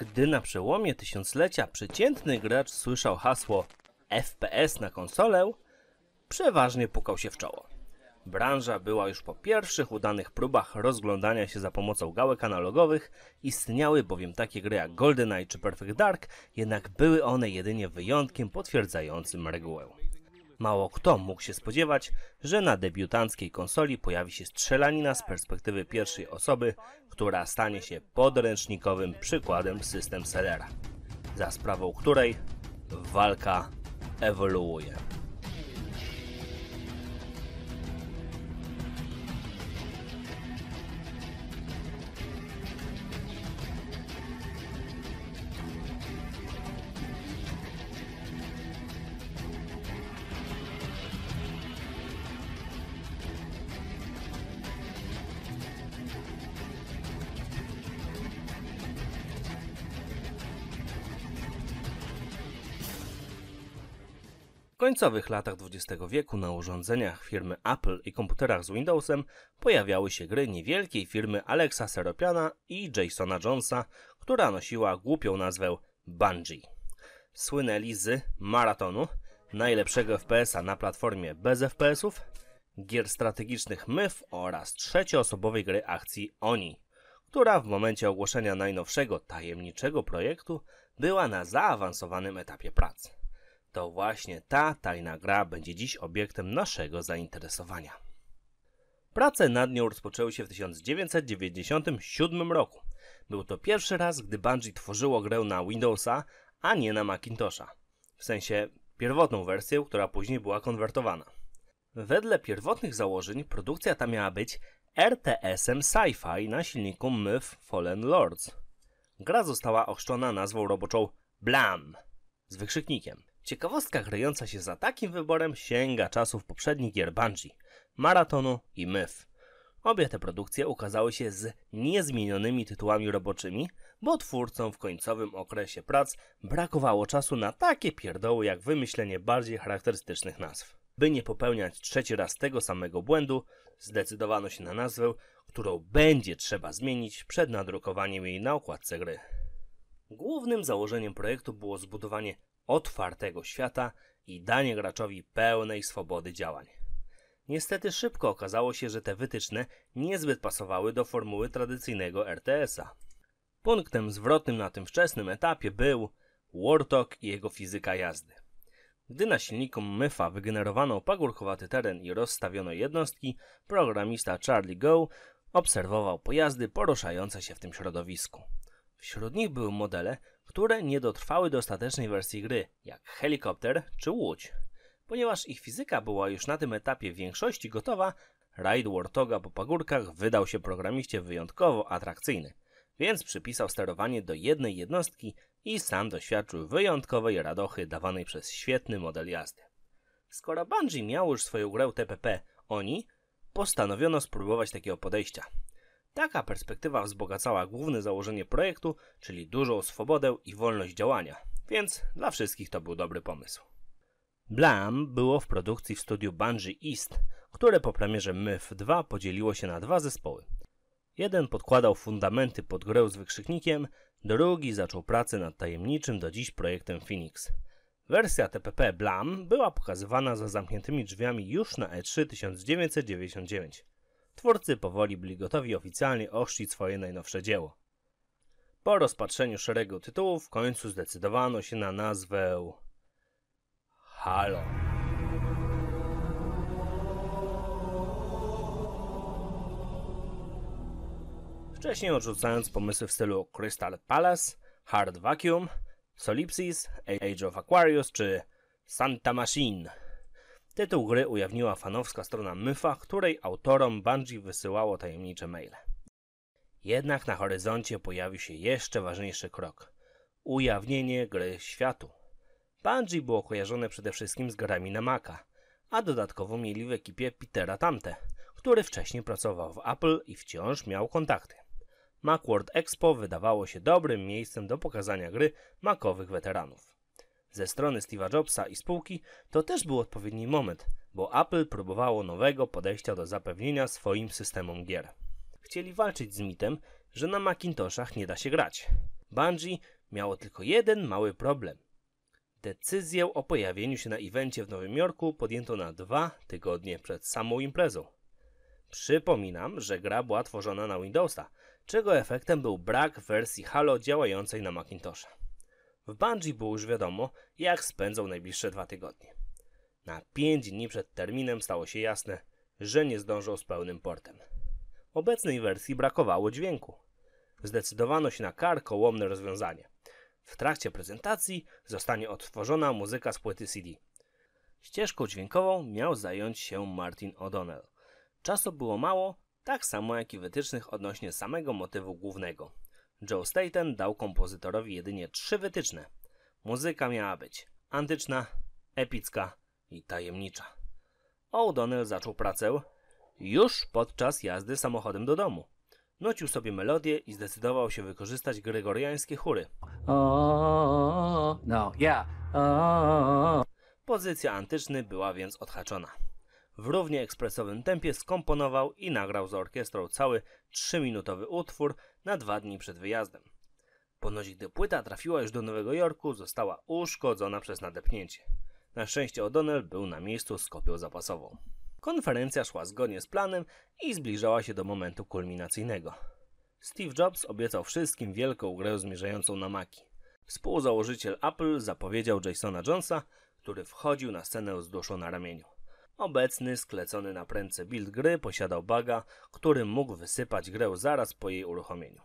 Gdy na przełomie tysiąclecia przeciętny gracz słyszał hasło FPS na konsolę, przeważnie pukał się w czoło. Branża była już po pierwszych udanych próbach rozglądania się za pomocą gałek analogowych, istniały bowiem takie gry jak GoldenEye czy Perfect Dark, jednak były one jedynie wyjątkiem potwierdzającym regułę. Mało kto mógł się spodziewać, że na debiutanckiej konsoli pojawi się strzelanina z perspektywy pierwszej osoby, która stanie się podręcznikowym przykładem system sellera, za sprawą której walka ewoluuje. końcowych latach XX wieku na urządzeniach firmy Apple i komputerach z Windowsem pojawiały się gry niewielkiej firmy Alexa Seropiana i Jasona Jonesa, która nosiła głupią nazwę Bungie. Słynęli z maratonu, najlepszego FPS-a na platformie bez FPS-ów, gier strategicznych myf oraz trzecioosobowej gry akcji Oni, która w momencie ogłoszenia najnowszego tajemniczego projektu była na zaawansowanym etapie pracy. To właśnie ta tajna gra będzie dziś obiektem naszego zainteresowania. Prace nad nią rozpoczęły się w 1997 roku. Był to pierwszy raz, gdy Bungie tworzyło grę na Windowsa, a nie na Macintosha. W sensie pierwotną wersję, która później była konwertowana. Wedle pierwotnych założeń produkcja ta miała być RTS-em sci-fi na silniku MIF Fallen Lords. Gra została ochrzczona nazwą roboczą BLAM z wykrzyknikiem. Ciekawostka kryjąca się za takim wyborem sięga czasów poprzednich gier Bungie, Maratonu i Myth. Obie te produkcje ukazały się z niezmienionymi tytułami roboczymi, bo twórcom w końcowym okresie prac brakowało czasu na takie pierdoły jak wymyślenie bardziej charakterystycznych nazw. By nie popełniać trzeci raz tego samego błędu, zdecydowano się na nazwę, którą będzie trzeba zmienić przed nadrukowaniem jej na okładce gry. Głównym założeniem projektu było zbudowanie otwartego świata i danie graczowi pełnej swobody działań. Niestety szybko okazało się, że te wytyczne niezbyt pasowały do formuły tradycyjnego RTS-a. Punktem zwrotnym na tym wczesnym etapie był Warthog i jego fizyka jazdy. Gdy na silniku Myfa wygenerowano pagórkowaty teren i rozstawiono jednostki, programista Charlie Go obserwował pojazdy poruszające się w tym środowisku. Wśród nich były modele, które nie dotrwały do ostatecznej wersji gry, jak helikopter czy łódź. Ponieważ ich fizyka była już na tym etapie w większości gotowa, rajd Warthoga po pagórkach wydał się programiście wyjątkowo atrakcyjny, więc przypisał sterowanie do jednej jednostki i sam doświadczył wyjątkowej radochy dawanej przez świetny model jazdy. Skoro Bungie miał już swoją grę TPP, oni postanowiono spróbować takiego podejścia. Taka perspektywa wzbogacała główne założenie projektu, czyli dużą swobodę i wolność działania, więc dla wszystkich to był dobry pomysł. Blam było w produkcji w studiu Bungie East, które po premierze MIF 2 podzieliło się na dwa zespoły. Jeden podkładał fundamenty pod grę z wykrzyknikiem, drugi zaczął pracę nad tajemniczym do dziś projektem Phoenix. Wersja TPP Blam była pokazywana za zamkniętymi drzwiami już na E3 1999 twórcy powoli byli gotowi oficjalnie ochrzcić swoje najnowsze dzieło. Po rozpatrzeniu szeregu tytułów w końcu zdecydowano się na nazwę Halo. Wcześniej odrzucając pomysły w stylu Crystal Palace, Hard Vacuum, Solipsis, Age of Aquarius czy Santa Machine. Tytuł gry ujawniła fanowska strona Myfa, której autorom Bungie wysyłało tajemnicze maile. Jednak na horyzoncie pojawił się jeszcze ważniejszy krok. Ujawnienie gry światu. Bungie było kojarzone przede wszystkim z grami na Maca, a dodatkowo mieli w ekipie Petera Tamte, który wcześniej pracował w Apple i wciąż miał kontakty. Macworld Expo wydawało się dobrym miejscem do pokazania gry makowych weteranów ze strony Steve'a Jobsa i spółki, to też był odpowiedni moment, bo Apple próbowało nowego podejścia do zapewnienia swoim systemom gier. Chcieli walczyć z mitem, że na Macintoshach nie da się grać. Bungie miało tylko jeden mały problem. Decyzję o pojawieniu się na evencie w Nowym Jorku podjęto na dwa tygodnie przed samą imprezą. Przypominam, że gra była tworzona na Windowsa, czego efektem był brak wersji Halo działającej na Macintosha. W Bungie było już wiadomo, jak spędzą najbliższe dwa tygodnie. Na pięć dni przed terminem stało się jasne, że nie zdążą z pełnym portem. Obecnej wersji brakowało dźwięku. Zdecydowano się na karkołomne rozwiązanie. W trakcie prezentacji zostanie odtworzona muzyka z płyty CD. Ścieżką dźwiękową miał zająć się Martin O'Donnell. Czasu było mało, tak samo jak i wytycznych odnośnie samego motywu głównego – Joe Staten dał kompozytorowi jedynie trzy wytyczne. Muzyka miała być antyczna, epicka i tajemnicza. O'Donnell zaczął pracę już podczas jazdy samochodem do domu. Nucił sobie melodię i zdecydował się wykorzystać gregoriańskie chóry. No, Pozycja antyczny była więc odhaczona. W równie ekspresowym tempie skomponował i nagrał z orkiestrą cały 3-minutowy utwór na dwa dni przed wyjazdem. Ponoć gdy płyta trafiła już do Nowego Jorku, została uszkodzona przez nadepnięcie. Na szczęście O'Donnell był na miejscu z kopią zapasową. Konferencja szła zgodnie z planem i zbliżała się do momentu kulminacyjnego. Steve Jobs obiecał wszystkim wielką grę zmierzającą na maki. Współzałożyciel Apple zapowiedział Jasona Jonesa, który wchodził na scenę z duszą na ramieniu. Obecny, sklecony na prędce build gry posiadał baga, którym mógł wysypać grę zaraz po jej uruchomieniu.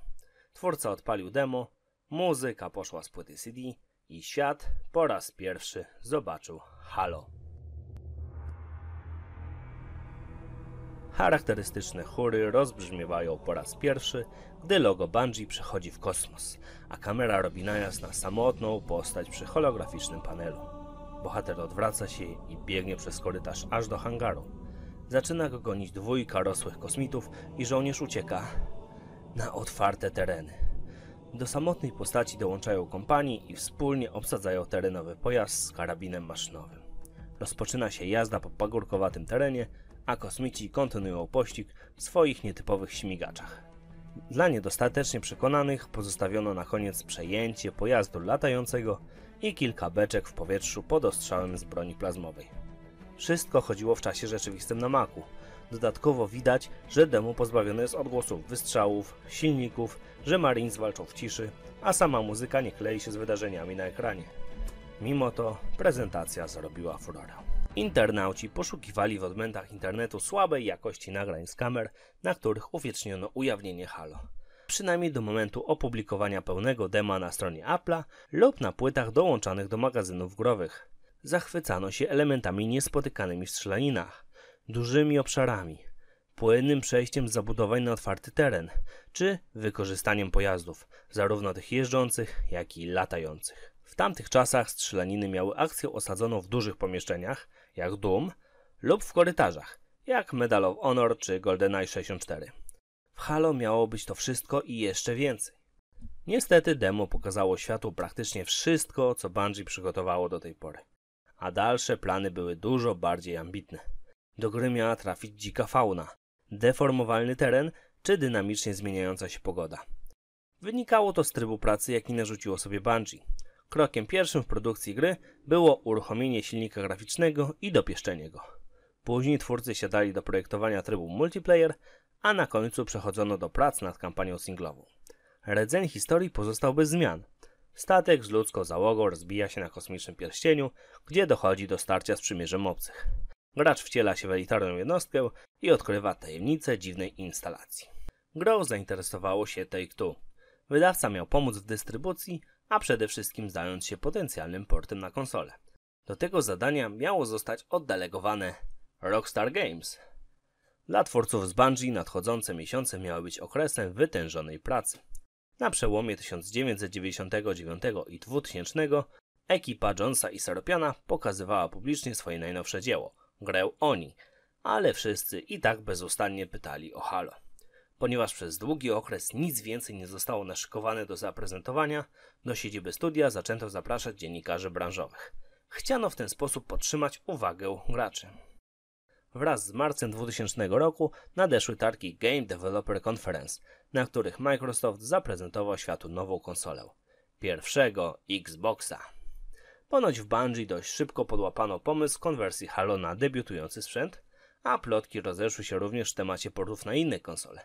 Twórca odpalił demo, muzyka poszła z płyty CD i świat po raz pierwszy zobaczył Halo. Charakterystyczne chóry rozbrzmiewają po raz pierwszy, gdy logo Bungie przechodzi w kosmos, a kamera robi najazd na samotną postać przy holograficznym panelu. Bohater odwraca się i biegnie przez korytarz aż do hangaru. Zaczyna go gonić dwójka rosłych kosmitów i żołnierz ucieka na otwarte tereny. Do samotnej postaci dołączają kompanii i wspólnie obsadzają terenowy pojazd z karabinem maszynowym. Rozpoczyna się jazda po pagórkowatym terenie, a kosmici kontynuują pościg w swoich nietypowych śmigaczach. Dla niedostatecznie przekonanych pozostawiono na koniec przejęcie pojazdu latającego i kilka beczek w powietrzu pod ostrzałem z broni plazmowej. Wszystko chodziło w czasie rzeczywistym na maku. Dodatkowo widać, że demo pozbawione jest odgłosów wystrzałów, silników, że Marines walczą w ciszy, a sama muzyka nie klei się z wydarzeniami na ekranie. Mimo to prezentacja zrobiła furorę. Internauci poszukiwali w odmętach internetu słabej jakości nagrań z kamer, na których uwieczniono ujawnienie Halo przynajmniej do momentu opublikowania pełnego dema na stronie Apple'a lub na płytach dołączanych do magazynów growych. Zachwycano się elementami niespotykanymi w strzelaninach, dużymi obszarami, płynnym przejściem z zabudowań na otwarty teren, czy wykorzystaniem pojazdów, zarówno tych jeżdżących, jak i latających. W tamtych czasach strzelaniny miały akcję osadzoną w dużych pomieszczeniach, jak Doom, lub w korytarzach, jak Medal of Honor czy GoldenEye 64. W Halo miało być to wszystko i jeszcze więcej. Niestety demo pokazało światu praktycznie wszystko, co Bungie przygotowało do tej pory. A dalsze plany były dużo bardziej ambitne. Do gry miała trafić dzika fauna, deformowalny teren czy dynamicznie zmieniająca się pogoda. Wynikało to z trybu pracy, jaki narzuciło sobie Bungie. Krokiem pierwszym w produkcji gry było uruchomienie silnika graficznego i dopieszczenie go. Później twórcy siadali do projektowania trybu multiplayer, a na końcu przechodzono do prac nad kampanią singlową. Rdzeń historii pozostał bez zmian. Statek z ludzką załogą rozbija się na kosmicznym pierścieniu, gdzie dochodzi do starcia z przymierzem obcych. Gracz wciela się w elitarną jednostkę i odkrywa tajemnicę dziwnej instalacji. Grą zainteresowało się Take-Two. Wydawca miał pomóc w dystrybucji, a przede wszystkim zająć się potencjalnym portem na konsolę. Do tego zadania miało zostać oddelegowane Rockstar Games, dla twórców z Bungie nadchodzące miesiące miały być okresem wytężonej pracy. Na przełomie 1999 i 2000 ekipa Jonesa i Seropiana pokazywała publicznie swoje najnowsze dzieło, grę Oni, ale wszyscy i tak bezustannie pytali o Halo. Ponieważ przez długi okres nic więcej nie zostało naszykowane do zaprezentowania, do siedziby studia zaczęto zapraszać dziennikarzy branżowych. Chciano w ten sposób podtrzymać uwagę graczy wraz z marcem 2000 roku nadeszły targi Game Developer Conference, na których Microsoft zaprezentował światu nową konsolę. Pierwszego Xboxa. Ponoć w Bungie dość szybko podłapano pomysł konwersji Halo na debiutujący sprzęt, a plotki rozeszły się również w temacie portów na inne konsole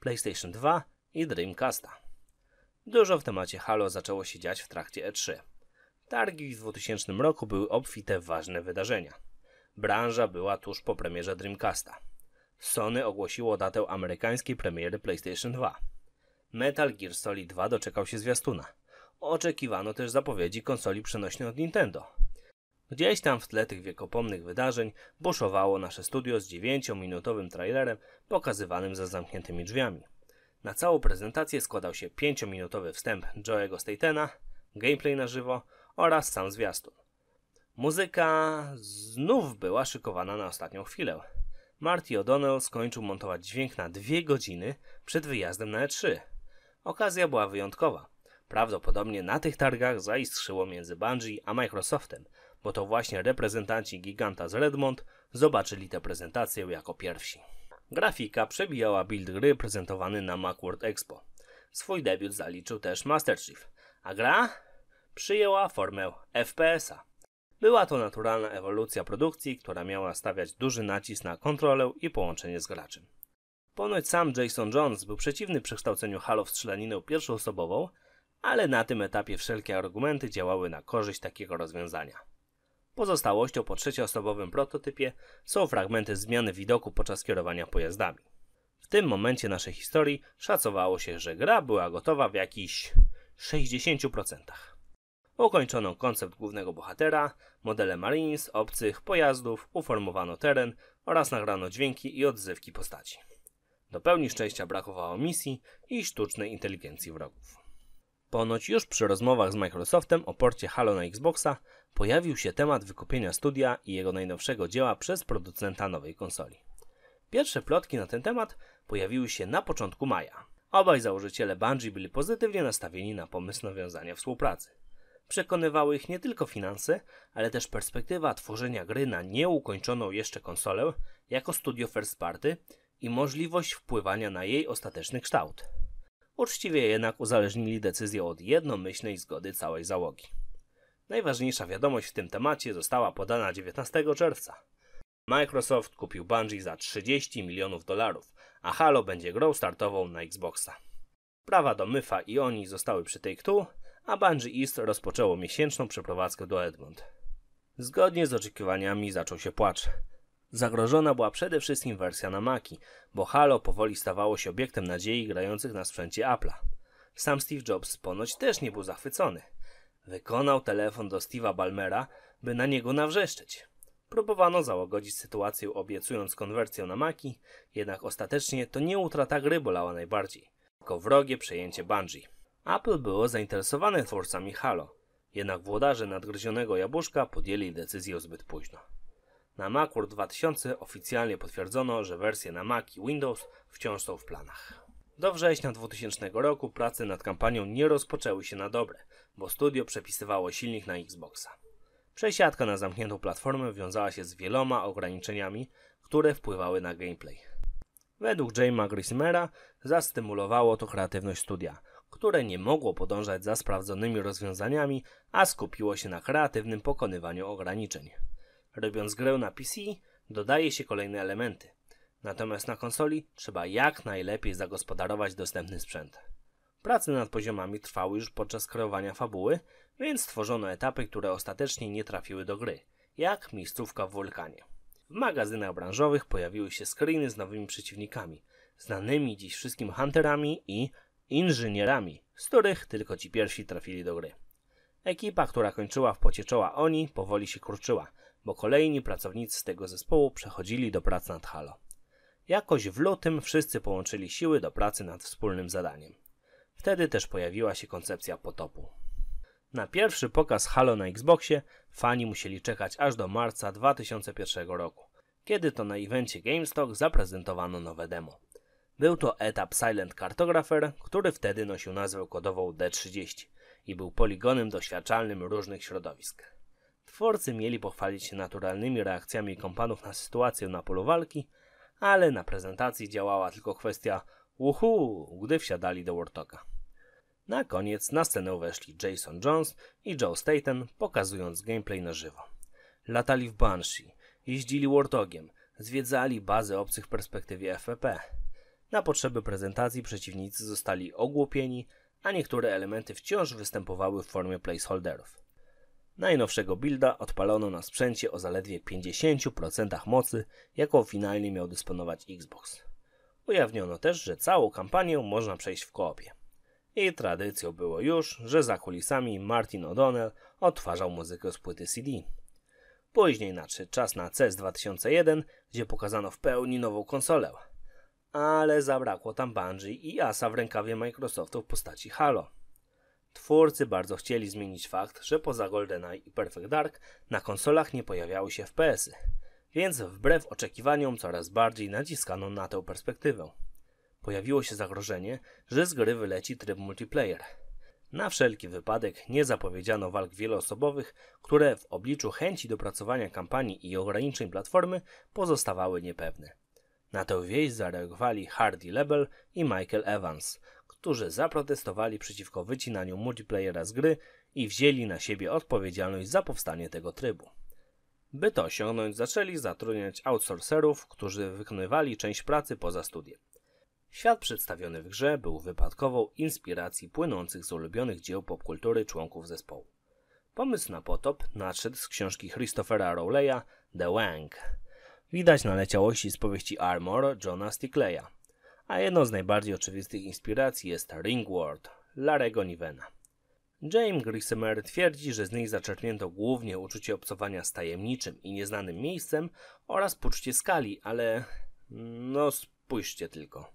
PlayStation 2 i Dreamcasta. Dużo w temacie Halo zaczęło się dziać w trakcie E3. Targi w 2000 roku były obfite w ważne wydarzenia. Branża była tuż po premierze Dreamcasta. Sony ogłosiło datę amerykańskiej premiery PlayStation 2. Metal Gear Solid 2 doczekał się zwiastuna. Oczekiwano też zapowiedzi konsoli przenośnej od Nintendo. Gdzieś tam w tle tych wiekopomnych wydarzeń buszowało nasze studio z 9-minutowym trailerem pokazywanym za zamkniętymi drzwiami. Na całą prezentację składał się 5-minutowy wstęp Joe'ego Statena, gameplay na żywo oraz sam zwiastun. Muzyka znów była szykowana na ostatnią chwilę. Marty O'Donnell skończył montować dźwięk na dwie godziny przed wyjazdem na E3. Okazja była wyjątkowa. Prawdopodobnie na tych targach zaistrzyło między Bungie a Microsoftem, bo to właśnie reprezentanci giganta z Redmond zobaczyli tę prezentację jako pierwsi. Grafika przebijała build gry prezentowany na Macworld Expo. Swój debiut zaliczył też Master Chief, a gra przyjęła formę FPS-a. Była to naturalna ewolucja produkcji, która miała stawiać duży nacisk na kontrolę i połączenie z graczem. Ponoć sam Jason Jones był przeciwny przekształceniu Halo w strzelaninę pierwszoosobową, ale na tym etapie wszelkie argumenty działały na korzyść takiego rozwiązania. Pozostałością po trzecioosobowym prototypie są fragmenty zmiany widoku podczas kierowania pojazdami. W tym momencie naszej historii szacowało się, że gra była gotowa w jakichś 60%. Ukończono koncept głównego bohatera, modele Marines, obcych, pojazdów, uformowano teren oraz nagrano dźwięki i odzywki postaci. Do pełni szczęścia brakowało misji i sztucznej inteligencji wrogów. Ponoć już przy rozmowach z Microsoftem o porcie Halo na Xboxa pojawił się temat wykupienia studia i jego najnowszego dzieła przez producenta nowej konsoli. Pierwsze plotki na ten temat pojawiły się na początku maja. Obaj założyciele Bungie byli pozytywnie nastawieni na pomysł nawiązania współpracy. Przekonywały ich nie tylko finanse, ale też perspektywa tworzenia gry na nieukończoną jeszcze konsolę jako studio first party i możliwość wpływania na jej ostateczny kształt. Uczciwie jednak uzależnili decyzję od jednomyślnej zgody całej załogi. Najważniejsza wiadomość w tym temacie została podana 19 czerwca. Microsoft kupił Bungie za 30 milionów dolarów, a Halo będzie grą startową na Xboxa. Prawa do Myfa i Oni zostały przy tej two a Bungie East rozpoczęło miesięczną przeprowadzkę do Edmond. Zgodnie z oczekiwaniami zaczął się płacz. Zagrożona była przede wszystkim wersja na Maki, bo Halo powoli stawało się obiektem nadziei grających na sprzęcie Apple'a. Sam Steve Jobs ponoć też nie był zachwycony. Wykonał telefon do Steve'a Balmera, by na niego nawrzeszczeć. Próbowano załagodzić sytuację obiecując konwersję na Maki, jednak ostatecznie to nie utrata gry bolała najbardziej, tylko wrogie przejęcie Bungie. Apple było zainteresowane twórcami Halo, jednak włodarze nadgryzionego jabłuszka podjęli decyzję zbyt późno. Na Macworld 2000 oficjalnie potwierdzono, że wersje na Mac i Windows wciąż są w planach. Do września 2000 roku prace nad kampanią nie rozpoczęły się na dobre, bo studio przepisywało silnik na Xboxa. Przesiadka na zamkniętą platformę wiązała się z wieloma ograniczeniami, które wpływały na gameplay. Według Jame'a Grismera zastymulowało to kreatywność studia – które nie mogło podążać za sprawdzonymi rozwiązaniami, a skupiło się na kreatywnym pokonywaniu ograniczeń. Robiąc grę na PC, dodaje się kolejne elementy. Natomiast na konsoli trzeba jak najlepiej zagospodarować dostępny sprzęt. Prace nad poziomami trwały już podczas kreowania fabuły, więc stworzono etapy, które ostatecznie nie trafiły do gry, jak miejscówka w wulkanie. W magazynach branżowych pojawiły się screeny z nowymi przeciwnikami, znanymi dziś wszystkim hunterami i inżynierami, z których tylko ci pierwsi trafili do gry. Ekipa, która kończyła w pocie czoła oni, powoli się kurczyła, bo kolejni pracownicy z tego zespołu przechodzili do prac nad Halo. Jakoś w lutym wszyscy połączyli siły do pracy nad wspólnym zadaniem. Wtedy też pojawiła się koncepcja potopu. Na pierwszy pokaz Halo na Xboxie fani musieli czekać aż do marca 2001 roku, kiedy to na evencie GameStop zaprezentowano nowe demo. Był to etap Silent Cartographer, który wtedy nosił nazwę kodową D30 i był poligonem doświadczalnym różnych środowisk. Twórcy mieli pochwalić się naturalnymi reakcjami kompanów na sytuację na polu walki, ale na prezentacji działała tylko kwestia uhu, gdy wsiadali do Wartoka. Na koniec na scenę weszli Jason Jones i Joe Staten, pokazując gameplay na żywo. Latali w Banshee, jeździli Wartogiem, zwiedzali bazy obcych w perspektywie FPP. Na potrzeby prezentacji przeciwnicy zostali ogłupieni, a niektóre elementy wciąż występowały w formie placeholderów. Najnowszego builda odpalono na sprzęcie o zaledwie 50% mocy, jaką finalnie miał dysponować Xbox. Ujawniono też, że całą kampanię można przejść w koopie. I tradycją było już, że za kulisami Martin O'Donnell odtwarzał muzykę z płyty CD. Później nadszedł czas na CES 2001, gdzie pokazano w pełni nową konsolę – ale zabrakło tam Bungie i asa w rękawie Microsoftu w postaci Halo. Twórcy bardzo chcieli zmienić fakt, że poza GoldenEye i Perfect Dark na konsolach nie pojawiały się FPS-y, więc wbrew oczekiwaniom coraz bardziej naciskano na tę perspektywę. Pojawiło się zagrożenie, że z gry wyleci tryb multiplayer. Na wszelki wypadek nie zapowiedziano walk wieloosobowych, które w obliczu chęci dopracowania kampanii i ograniczeń platformy pozostawały niepewne. Na tę wieść zareagowali Hardy Lebel i Michael Evans, którzy zaprotestowali przeciwko wycinaniu multiplayera z gry i wzięli na siebie odpowiedzialność za powstanie tego trybu. By to osiągnąć, zaczęli zatrudniać outsourcerów, którzy wykonywali część pracy poza studiem. Świat przedstawiony w grze był wypadkową inspiracji płynących z ulubionych dzieł popkultury członków zespołu. Pomysł na potop nadszedł z książki Christophera Rowleya The Wang, Widać naleciałości z powieści Armor Johna Stickleya, a jedną z najbardziej oczywistych inspiracji jest Ringworld Larego Nivena. James Grissomer twierdzi, że z nich zaczerpnięto głównie uczucie obcowania z tajemniczym i nieznanym miejscem oraz poczucie skali, ale no spójrzcie tylko.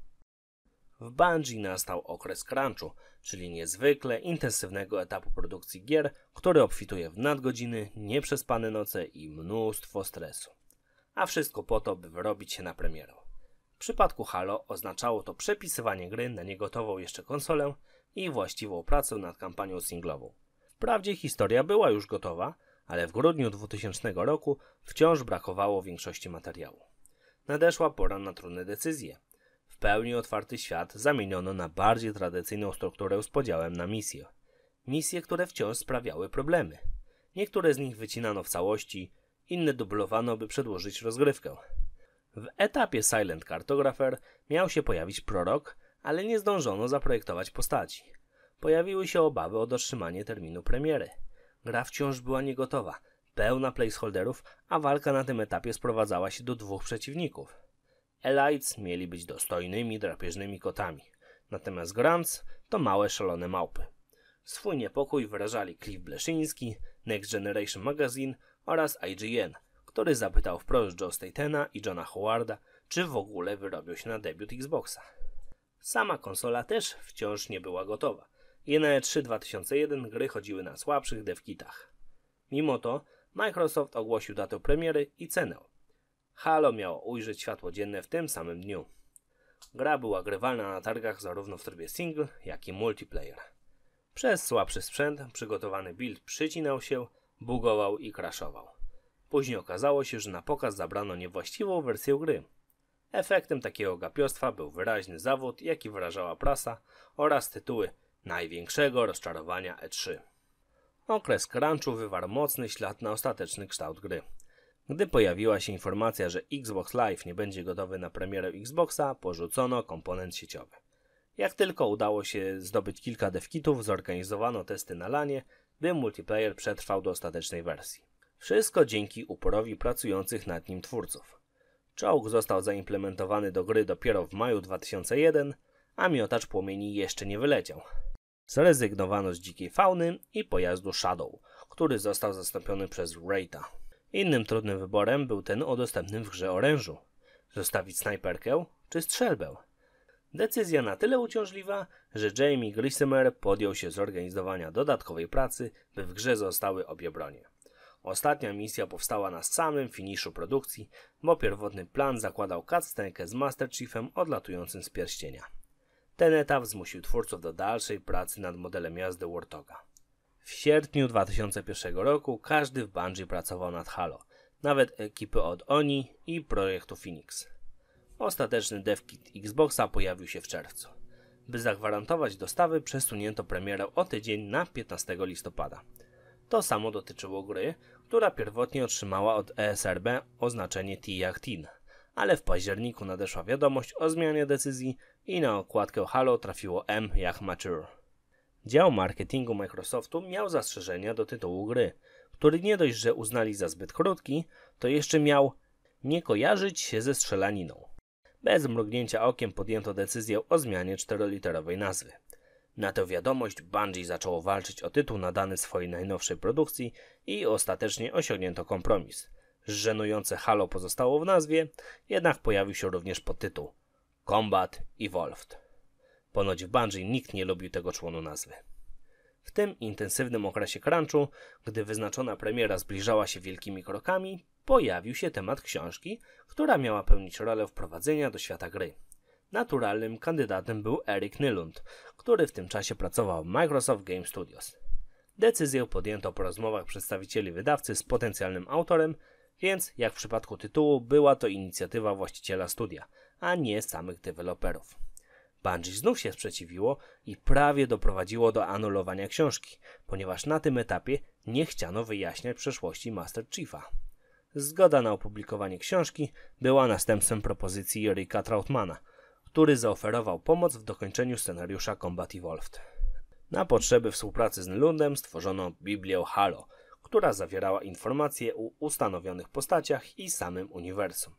W Bungie nastał okres crunchu, czyli niezwykle intensywnego etapu produkcji gier, który obfituje w nadgodziny, nieprzespane noce i mnóstwo stresu a wszystko po to, by wyrobić się na premierę. W przypadku Halo oznaczało to przepisywanie gry na niegotową jeszcze konsolę i właściwą pracę nad kampanią singlową. Wprawdzie historia była już gotowa, ale w grudniu 2000 roku wciąż brakowało większości materiału. Nadeszła pora na trudne decyzje. W pełni otwarty świat zamieniono na bardziej tradycyjną strukturę z podziałem na misje. Misje, które wciąż sprawiały problemy. Niektóre z nich wycinano w całości, inne dublowano, by przedłożyć rozgrywkę. W etapie Silent Cartographer miał się pojawić prorok, ale nie zdążono zaprojektować postaci. Pojawiły się obawy o dotrzymanie terminu premiery. Gra wciąż była niegotowa, pełna placeholderów, a walka na tym etapie sprowadzała się do dwóch przeciwników. Elites mieli być dostojnymi, drapieżnymi kotami, natomiast Grants to małe, szalone małpy. Swój niepokój wyrażali Cliff Bleszyński, Next Generation Magazine oraz IGN, który zapytał wprost Joe Statena i Johna Howarda, czy w ogóle wyrobił się na debiut Xboxa. Sama konsola też wciąż nie była gotowa. I na E3 2001 gry chodziły na słabszych devkitach. Mimo to Microsoft ogłosił datę premiery i cenę. Halo miało ujrzeć światło dzienne w tym samym dniu. Gra była grywalna na targach zarówno w trybie single, jak i multiplayer. Przez słabszy sprzęt przygotowany build przycinał się, bugował i kraszował. Później okazało się, że na pokaz zabrano niewłaściwą wersję gry. Efektem takiego gapiostwa był wyraźny zawód, jaki wyrażała prasa oraz tytuły największego rozczarowania E3. Okres crunchu wywarł mocny ślad na ostateczny kształt gry. Gdy pojawiła się informacja, że Xbox Live nie będzie gotowy na premierę Xboxa, porzucono komponent sieciowy. Jak tylko udało się zdobyć kilka devkitów, zorganizowano testy na lanie, by multiplayer przetrwał do ostatecznej wersji. Wszystko dzięki uporowi pracujących nad nim twórców. Czołg został zaimplementowany do gry dopiero w maju 2001, a miotacz płomieni jeszcze nie wyleciał. Zrezygnowano z dzikiej fauny i pojazdu Shadow, który został zastąpiony przez Wraitha. Innym trudnym wyborem był ten o dostępnym w grze orężu. Zostawić snajperkę czy strzelbę? Decyzja na tyle uciążliwa, że Jamie Grissomer podjął się zorganizowania dodatkowej pracy, by w grze zostały obie bronie. Ostatnia misja powstała na samym finiszu produkcji, bo pierwotny plan zakładał cutscenkę z Master Chiefem odlatującym z pierścienia. Ten etap zmusił twórców do dalszej pracy nad modelem jazdy Warthoga. W sierpniu 2001 roku każdy w Bungie pracował nad Halo, nawet ekipy od Oni i projektu Phoenix. Ostateczny devkit Xboxa pojawił się w czerwcu. By zagwarantować dostawy, przesunięto premierę o tydzień na 15 listopada. To samo dotyczyło gry, która pierwotnie otrzymała od ESRB oznaczenie jak TIN, ale w październiku nadeszła wiadomość o zmianie decyzji i na okładkę Halo trafiło M jak Mature. Dział marketingu Microsoftu miał zastrzeżenia do tytułu gry, który nie dość, że uznali za zbyt krótki, to jeszcze miał nie kojarzyć się ze strzelaniną. Bez mrugnięcia okiem podjęto decyzję o zmianie czteroliterowej nazwy. Na tę wiadomość Bungie zaczęło walczyć o tytuł nadany swojej najnowszej produkcji i ostatecznie osiągnięto kompromis. Żenujące Halo pozostało w nazwie, jednak pojawił się również podtytuł Combat Evolved. Ponoć w Bungie nikt nie lubił tego członu nazwy. W tym intensywnym okresie crunchu, gdy wyznaczona premiera zbliżała się wielkimi krokami, pojawił się temat książki, która miała pełnić rolę wprowadzenia do świata gry. Naturalnym kandydatem był Eric Nylund, który w tym czasie pracował w Microsoft Game Studios. Decyzję podjęto po rozmowach przedstawicieli wydawcy z potencjalnym autorem, więc jak w przypadku tytułu była to inicjatywa właściciela studia, a nie samych deweloperów. Bungie znów się sprzeciwiło i prawie doprowadziło do anulowania książki, ponieważ na tym etapie nie chciano wyjaśniać przeszłości Master Chiefa. Zgoda na opublikowanie książki była następstwem propozycji Ricka Trautmana, który zaoferował pomoc w dokończeniu scenariusza Combat Evolved. Na potrzeby współpracy z Nylundem stworzono Biblię Halo, która zawierała informacje o ustanowionych postaciach i samym uniwersum.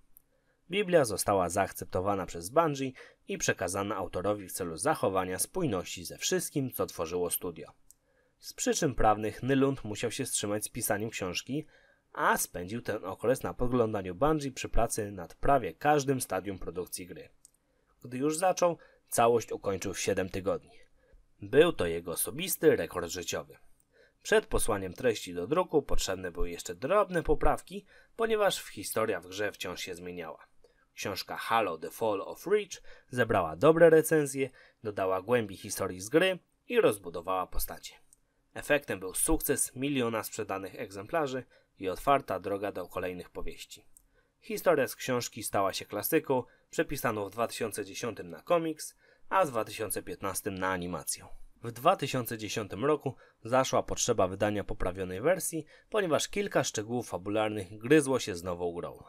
Biblia została zaakceptowana przez Bungie i przekazana autorowi w celu zachowania spójności ze wszystkim, co tworzyło studio. Z przyczyn prawnych Nylund musiał się wstrzymać z pisaniem książki, a spędził ten okres na podglądaniu Bungie przy pracy nad prawie każdym stadium produkcji gry. Gdy już zaczął, całość ukończył w 7 tygodni. Był to jego osobisty rekord życiowy. Przed posłaniem treści do druku potrzebne były jeszcze drobne poprawki, ponieważ historia w grze wciąż się zmieniała. Książka Halo The Fall of Reach zebrała dobre recenzje, dodała głębi historii z gry i rozbudowała postacie. Efektem był sukces miliona sprzedanych egzemplarzy, i otwarta droga do kolejnych powieści. Historia z książki stała się klasyką, przepisaną w 2010 na komiks, a w 2015 na animację. W 2010 roku zaszła potrzeba wydania poprawionej wersji, ponieważ kilka szczegółów fabularnych gryzło się z nową grą.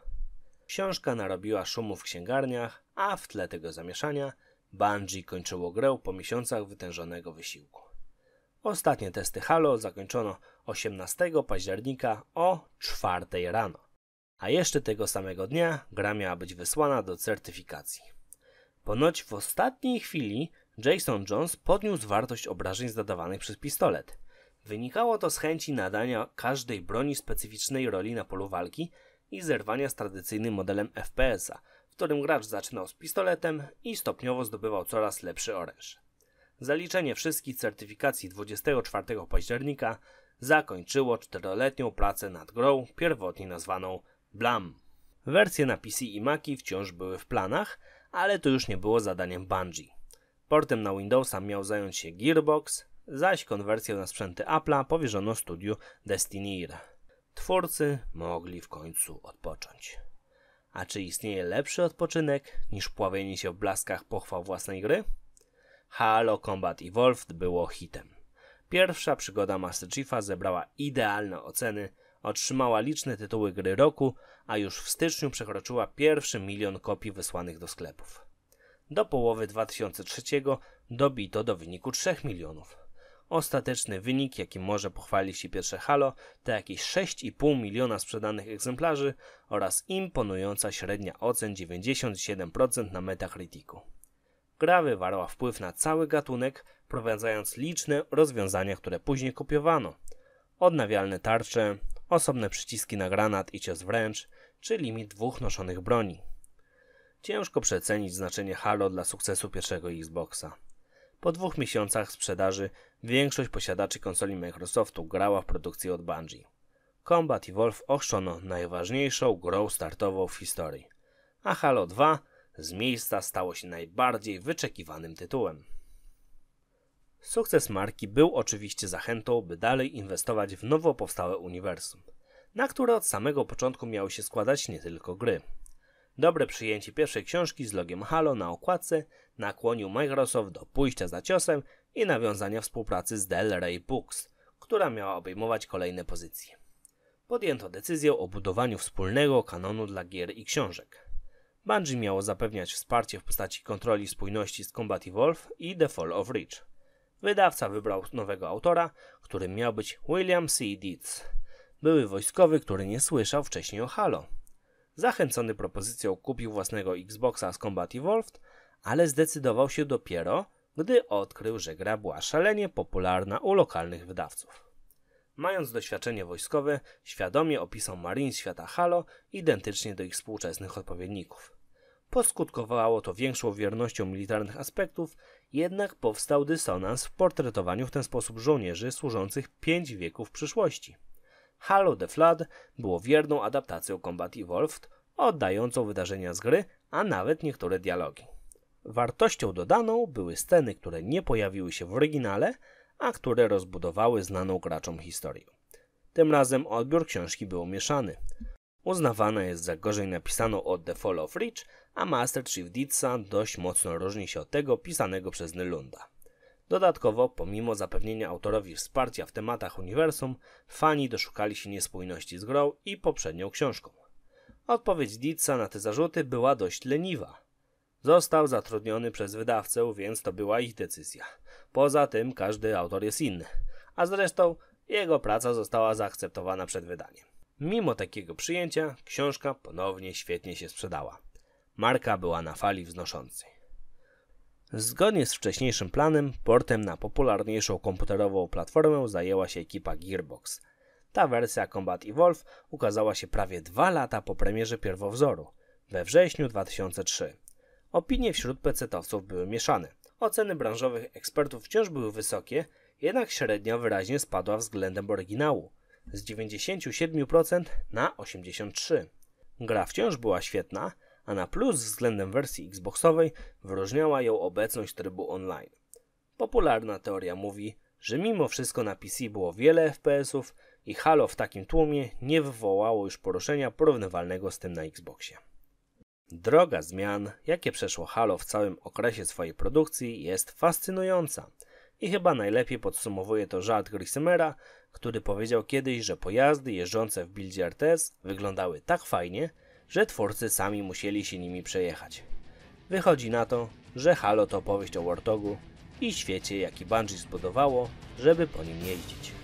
Książka narobiła szumu w księgarniach, a w tle tego zamieszania Bungie kończyło grę po miesiącach wytężonego wysiłku. Ostatnie testy Halo zakończono 18 października o 4 rano. A jeszcze tego samego dnia gra miała być wysłana do certyfikacji. Ponoć w ostatniej chwili Jason Jones podniósł wartość obrażeń zadawanych przez pistolet. Wynikało to z chęci nadania każdej broni specyficznej roli na polu walki i zerwania z tradycyjnym modelem FPS-a, w którym gracz zaczynał z pistoletem i stopniowo zdobywał coraz lepszy oręż. Zaliczenie wszystkich certyfikacji 24 października zakończyło czteroletnią pracę nad grą, pierwotnie nazwaną Blam. Wersje na PC i Maci wciąż były w planach, ale to już nie było zadaniem Bungie. Portem na Windowsa miał zająć się Gearbox, zaś konwersję na sprzęty Apple'a powierzono studiu Destinier. Twórcy mogli w końcu odpocząć. A czy istnieje lepszy odpoczynek niż pławienie się w blaskach pochwał własnej gry? Halo Combat Evolved było hitem. Pierwsza przygoda Master Chiefa zebrała idealne oceny, otrzymała liczne tytuły gry roku, a już w styczniu przekroczyła pierwszy milion kopii wysłanych do sklepów. Do połowy 2003 dobito do wyniku 3 milionów. Ostateczny wynik, jakim może pochwalić się pierwsze Halo, to jakieś 6,5 miliona sprzedanych egzemplarzy oraz imponująca średnia ocen 97% na Metacriticu. Gra wywarła wpływ na cały gatunek, prowadząc liczne rozwiązania, które później kopiowano. Odnawialne tarcze, osobne przyciski na granat i cios wręcz, czy limit dwóch noszonych broni. Ciężko przecenić znaczenie Halo dla sukcesu pierwszego Xboxa. Po dwóch miesiącach sprzedaży większość posiadaczy konsoli Microsoftu grała w produkcję od Bungie. Combat Evolve ochrzono najważniejszą grą startową w historii, a Halo 2 z miejsca stało się najbardziej wyczekiwanym tytułem. Sukces marki był oczywiście zachętą, by dalej inwestować w nowo powstałe uniwersum, na które od samego początku miały się składać nie tylko gry. Dobre przyjęcie pierwszej książki z logiem Halo na okładce nakłonił Microsoft do pójścia za ciosem i nawiązania współpracy z Del Rey Books, która miała obejmować kolejne pozycje. Podjęto decyzję o budowaniu wspólnego kanonu dla gier i książek. Bungie miało zapewniać wsparcie w postaci kontroli spójności z Combat Evolve i The Fall of Reach. Wydawca wybrał nowego autora, którym miał być William C. Dietz, były wojskowy, który nie słyszał wcześniej o Halo. Zachęcony propozycją kupił własnego Xboxa z Combat Evolved, ale zdecydował się dopiero, gdy odkrył, że gra była szalenie popularna u lokalnych wydawców. Mając doświadczenie wojskowe, świadomie opisał Marines świata Halo identycznie do ich współczesnych odpowiedników. Poskutkowało to większą wiernością militarnych aspektów, jednak powstał dysonans w portretowaniu w ten sposób żołnierzy służących pięć wieków przyszłości. Halo The Flood było wierną adaptacją Combat Evolved, oddającą wydarzenia z gry, a nawet niektóre dialogi. Wartością dodaną były sceny, które nie pojawiły się w oryginale, a które rozbudowały znaną graczom historię. Tym razem odbiór książki był mieszany. Uznawana jest za gorzej napisaną od The Fall of Reach, a Master Chief Ditsa dość mocno różni się od tego pisanego przez Nylunda. Dodatkowo, pomimo zapewnienia autorowi wsparcia w tematach uniwersum, fani doszukali się niespójności z grą i poprzednią książką. Odpowiedź Ditsa na te zarzuty była dość leniwa. Został zatrudniony przez wydawcę, więc to była ich decyzja. Poza tym każdy autor jest inny, a zresztą jego praca została zaakceptowana przed wydaniem. Mimo takiego przyjęcia, książka ponownie świetnie się sprzedała. Marka była na fali wznoszącej. Zgodnie z wcześniejszym planem, portem na popularniejszą komputerową platformę zajęła się ekipa Gearbox. Ta wersja Combat Evolve ukazała się prawie dwa lata po premierze pierwowzoru, we wrześniu 2003. Opinie wśród pecetowców były mieszane. Oceny branżowych ekspertów wciąż były wysokie, jednak średnia wyraźnie spadła względem oryginału z 97% na 83%. Gra wciąż była świetna, a na plus względem wersji Xboxowej wyróżniała ją obecność trybu online. Popularna teoria mówi, że mimo wszystko na PC było wiele FPS-ów i Halo w takim tłumie nie wywołało już poruszenia porównywalnego z tym na Xboxie. Droga zmian, jakie przeszło Halo w całym okresie swojej produkcji, jest fascynująca. I chyba najlepiej podsumowuje to żart Grissemera, który powiedział kiedyś, że pojazdy jeżdżące w buildzie RTS wyglądały tak fajnie, że twórcy sami musieli się nimi przejechać. Wychodzi na to, że Halo to opowieść o Warthogu i świecie, jaki Bungie zbudowało, żeby po nim jeździć.